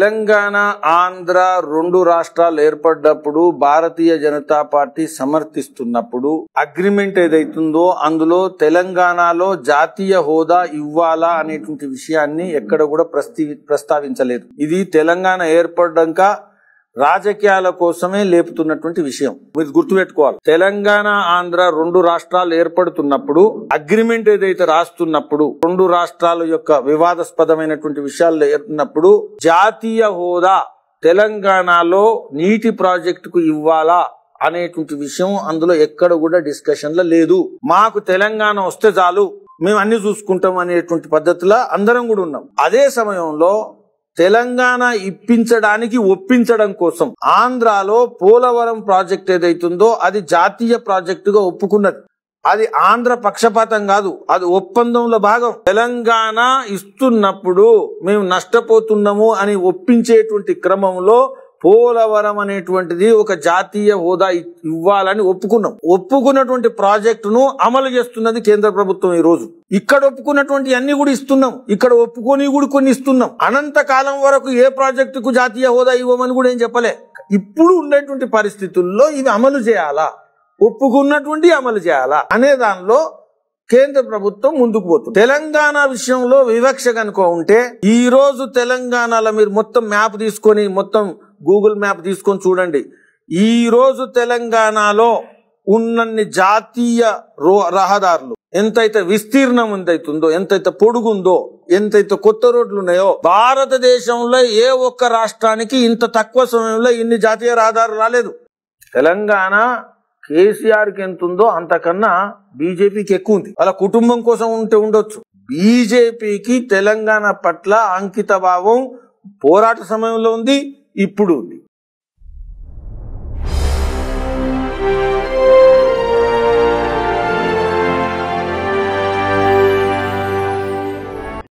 తెలంగాణ ఆంధ్ర రెండు రాష్ట్రాలు ఏర్పడ్డప్పుడు భారతీయ జనతా పార్టీ సమర్థిస్తున్నప్పుడు అగ్రిమెంట్ ఏదైతుందో అందులో తెలంగాణలో జాతీయ హోదా ఇవ్వాలా అనేటువంటి విషయాన్ని ఎక్కడ కూడా ప్రస్తావించలేదు ఇది తెలంగాణ ఏర్పడ్డాక రాజకీయాల కోసమే లేపుతున్నటువంటి విషయం మీరు గుర్తుపెట్టుకోవాలి తెలంగాణ ఆంధ్ర రెండు రాష్ట్రాలు ఏర్పడుతున్నప్పుడు అగ్రిమెంట్ ఏదైతే రాస్తున్నప్పుడు రెండు రాష్ట్రాల యొక్క వివాదాస్పదమైనటువంటి విషయాలు ఏర్పడినప్పుడు జాతీయ హోదా తెలంగాణలో నీటి ప్రాజెక్టుకు ఇవ్వాలా అనేటువంటి విషయం అందులో ఎక్కడ కూడా డిస్కషన్లో లేదు మాకు తెలంగాణ వస్తే చాలు మేము అన్ని చూసుకుంటాం అనేటువంటి పద్ధతిలో అందరం కూడా ఉన్నాం అదే సమయంలో తెలంగాణ ఇప్పించడానికి ఒప్పించడం కోసం ఆంధ్రాలో పోలవరం ప్రాజెక్ట్ ఏదైతుందో అది జాతీయ ప్రాజెక్టుగా ఒప్పుకున్నది అది ఆంధ్ర పక్షపాతం కాదు అది ఒప్పందంలో భాగం తెలంగాణ ఇస్తున్నప్పుడు మేము నష్టపోతున్నాము అని ఒప్పించేటువంటి క్రమంలో పోలవరం అనేటువంటిది ఒక జాతీయ హోదా ఇవ్వాలని ఒప్పుకున్నాం ఒప్పుకున్నటువంటి ప్రాజెక్టును అమలు చేస్తున్నది కేంద్ర ప్రభుత్వం ఈ రోజు ఇక్కడ ఒప్పుకున్నటువంటి అన్ని కూడా ఇస్తున్నాం ఇక్కడ ఒప్పుకొని కూడా కొన్ని ఇస్తున్నాం అనంత కాలం వరకు ఏ ప్రాజెక్టుకు జాతీయ హోదా ఇవ్వమని కూడా ఏం చెప్పలే ఇప్పుడు ఉండేటువంటి పరిస్థితుల్లో ఇవి అమలు చేయాలా ఒప్పుకున్నటువంటి అమలు చేయాలా అనే దానిలో కేంద్ర ప్రభుత్వం ముందుకు పోతుంది తెలంగాణ విషయంలో వివక్ష కనుక ఉంటే ఈ రోజు తెలంగాణలో మీరు మొత్తం మ్యాప్ తీసుకొని మొత్తం గూగుల్ మ్యాప్ తీసుకొని చూడండి ఈరోజు తెలంగాణలో ఉన్నన్ని జాతీయ రహదారులు ఎంతైతే విస్తీర్ణం ఎంతైతుందో ఎంతైతే పొడుగుందో ఎంతైతే కొత్త రోడ్లు ఉన్నాయో భారతదేశంలో ఏ ఒక్క రాష్ట్రానికి ఇంత తక్కువ సమయంలో ఇన్ని జాతీయ రహదారులు రాలేదు తెలంగాణ కేసీఆర్కి ఎంత ఉందో అంతకన్నా బీజేపీకి ఎక్కువ ఉంది వాళ్ళ కుటుంబం కోసం ఉంటే ఉండొచ్చు బీజేపీకి తెలంగాణ పట్ల అంకిత భావం పోరాట సమయంలో ఉంది ఇప్పుడు ఉంది